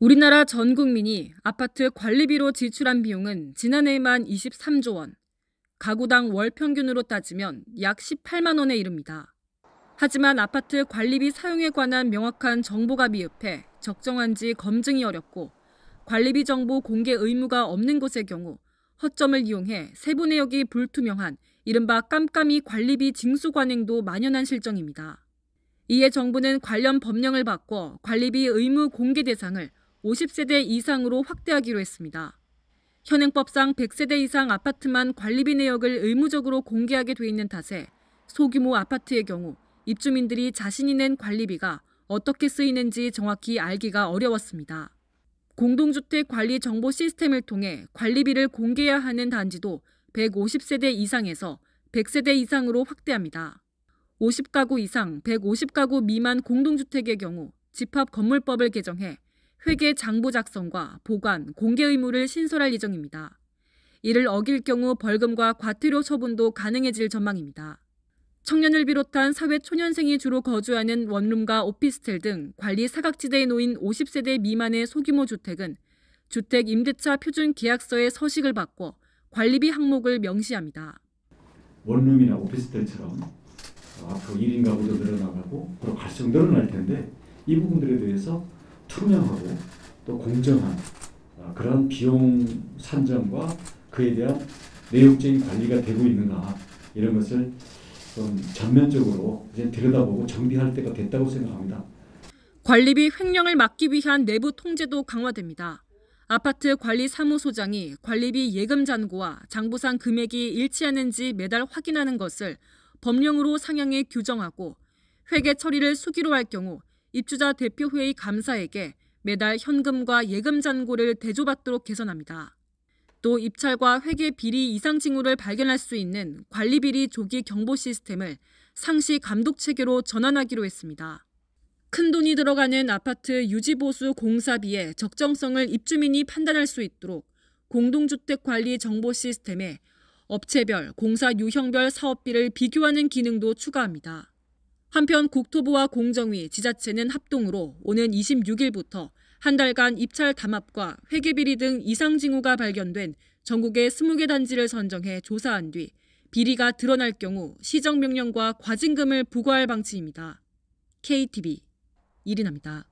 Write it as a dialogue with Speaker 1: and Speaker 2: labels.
Speaker 1: 우리나라 전 국민이 아파트 관리비로 지출한 비용은 지난해에만 23조 원, 가구당 월 평균으로 따지면 약 18만 원에 이릅니다. 하지만 아파트 관리비 사용에 관한 명확한 정보가 미흡해 적정한지 검증이 어렵고 관리비 정보 공개 의무가 없는 곳의 경우 허점을 이용해 세부 내역이 불투명한 이른바 깜깜이 관리비 징수 관행도 만연한 실정입니다. 이에 정부는 관련 법령을 바꿔 관리비 의무 공개 대상을 50세대 이상으로 확대하기로 했습니다. 현행법상 100세대 이상 아파트만 관리비 내역을 의무적으로 공개하게 돼 있는 탓에 소규모 아파트의 경우 입주민들이 자신이 낸 관리비가 어떻게 쓰이는지 정확히 알기가 어려웠습니다. 공동주택 관리 정보 시스템을 통해 관리비를 공개해야 하는 단지도 150세대 이상에서 100세대 이상으로 확대합니다. 50가구 이상 150가구 미만 공동주택의 경우 집합 건물법을 개정해 회계 장부 작성과 보관, 공개 의무를 신설할 예정입니다. 이를 어길 경우 벌금과 과태료 처분도 가능해질 전망입니다. 청년을 비롯한 사회 초년생이 주로 거주하는 원룸과 오피스텔 등 관리 사각지대에 놓인 50세대 미만의 소규모 주택은 주택 임대차 표준 계약서의 서식을 바꿔 관리비 항목을 명시합니다.
Speaker 2: 원룸이나 오피스텔처럼 앞으로 1인 가구도 늘어나가고 앞으로 갈수록 늘어날 텐데 이 부분들에 대해서 투명하고 또 공정한 어, 그런 비용 산정과 그에 대한 내용적인 관리가 되고 있는가 이런 것을 좀 전면적으로 이제 들여다보고 정비할 때가 됐다고 생각합니다.
Speaker 1: 관리비 횡령을 막기 위한 내부 통제도 강화됩니다. 아파트 관리 사무소장이 관리비 예금 잔고와 장부상 금액이 일치하는지 매달 확인하는 것을 법령으로 상향해 규정하고 회계 처리를 수기로 할 경우 입주자 대표회의 감사에게 매달 현금과 예금 잔고를 대조받도록 개선합니다. 또 입찰과 회계 비리 이상 징후를 발견할 수 있는 관리 비리 조기 경보 시스템을 상시 감독 체계로 전환하기로 했습니다. 큰 돈이 들어가는 아파트 유지보수 공사비의 적정성을 입주민이 판단할 수 있도록 공동주택관리 정보 시스템에 업체별, 공사 유형별 사업비를 비교하는 기능도 추가합니다. 한편 국토부와 공정위, 지자체는 합동으로 오는 26일부터 한 달간 입찰 담합과 회계비리 등 이상 징후가 발견된 전국의 20개 단지를 선정해 조사한 뒤 비리가 드러날 경우 시정명령과 과징금을 부과할 방침입니다. KTV 이리나입니다.